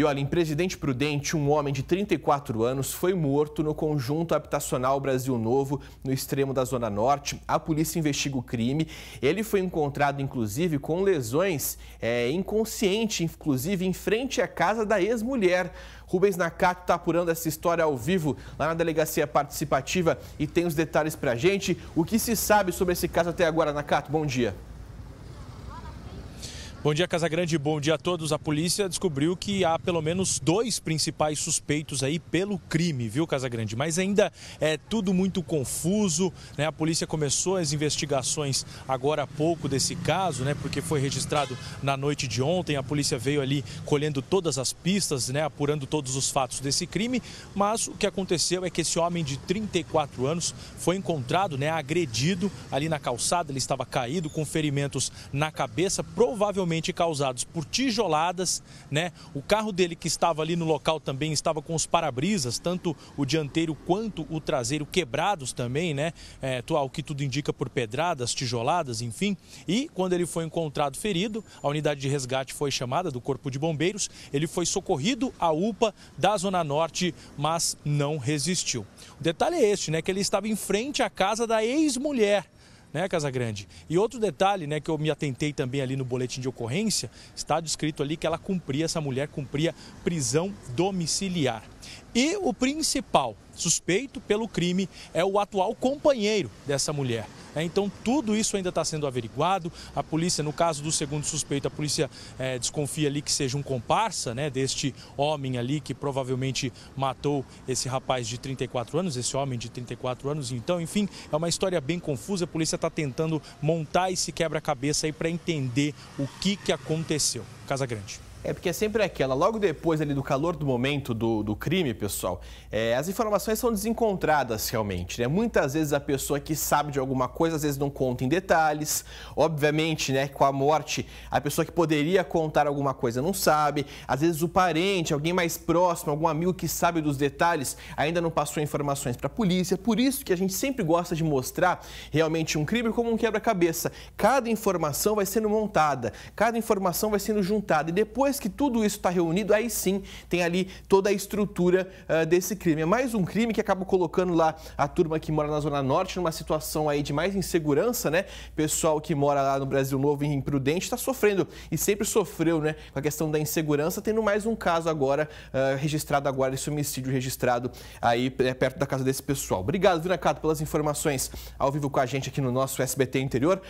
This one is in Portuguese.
E olha, em Presidente Prudente, um homem de 34 anos foi morto no conjunto habitacional Brasil Novo, no extremo da Zona Norte. A polícia investiga o crime. Ele foi encontrado, inclusive, com lesões é, inconsciente, inclusive em frente à casa da ex-mulher. Rubens Nakato está apurando essa história ao vivo lá na Delegacia Participativa e tem os detalhes a gente. O que se sabe sobre esse caso até agora, Nakato? Bom dia. Bom dia, Casagrande. Bom dia a todos. A polícia descobriu que há pelo menos dois principais suspeitos aí pelo crime, viu, Casagrande? Mas ainda é tudo muito confuso, né? A polícia começou as investigações agora há pouco desse caso, né? Porque foi registrado na noite de ontem. A polícia veio ali colhendo todas as pistas, né? Apurando todos os fatos desse crime. Mas o que aconteceu é que esse homem de 34 anos foi encontrado, né? Agredido ali na calçada. Ele estava caído com ferimentos na cabeça, provavelmente causados por tijoladas, né? O carro dele que estava ali no local também estava com os para-brisas, tanto o dianteiro quanto o traseiro quebrados também, né? É, ao que tudo indica por pedradas, tijoladas, enfim. E quando ele foi encontrado ferido, a unidade de resgate foi chamada do Corpo de Bombeiros. Ele foi socorrido à UPA da Zona Norte, mas não resistiu. O detalhe é este, né? Que ele estava em frente à casa da ex-mulher né, Casa Grande? E outro detalhe, né, que eu me atentei também ali no boletim de ocorrência, está descrito ali que ela cumpria, essa mulher cumpria prisão domiciliar. E o principal suspeito pelo crime é o atual companheiro dessa mulher. É, então tudo isso ainda está sendo averiguado. A polícia, no caso do segundo suspeito, a polícia é, desconfia ali que seja um comparsa né, deste homem ali que provavelmente matou esse rapaz de 34 anos, esse homem de 34 anos. Então, enfim, é uma história bem confusa. A polícia está tentando montar esse quebra-cabeça aí para entender o que, que aconteceu. Casa Grande. É porque é sempre aquela, logo depois ali do calor do momento do, do crime, pessoal, é, as informações são desencontradas realmente, né? Muitas vezes a pessoa que sabe de alguma coisa, às vezes não conta em detalhes. Obviamente, né, com a morte, a pessoa que poderia contar alguma coisa não sabe. Às vezes o parente, alguém mais próximo, algum amigo que sabe dos detalhes, ainda não passou informações para a polícia. Por isso que a gente sempre gosta de mostrar realmente um crime como um quebra-cabeça. Cada informação vai sendo montada, cada informação vai sendo juntada e depois que tudo isso está reunido, aí sim tem ali toda a estrutura uh, desse crime. É mais um crime que acaba colocando lá a turma que mora na Zona Norte numa situação aí de mais insegurança, né? Pessoal que mora lá no Brasil Novo e imprudente está sofrendo e sempre sofreu, né? Com a questão da insegurança, tendo mais um caso agora uh, registrado agora, esse homicídio registrado aí é, perto da casa desse pessoal. Obrigado, Vinacato, pelas informações ao vivo com a gente aqui no nosso SBT Interior.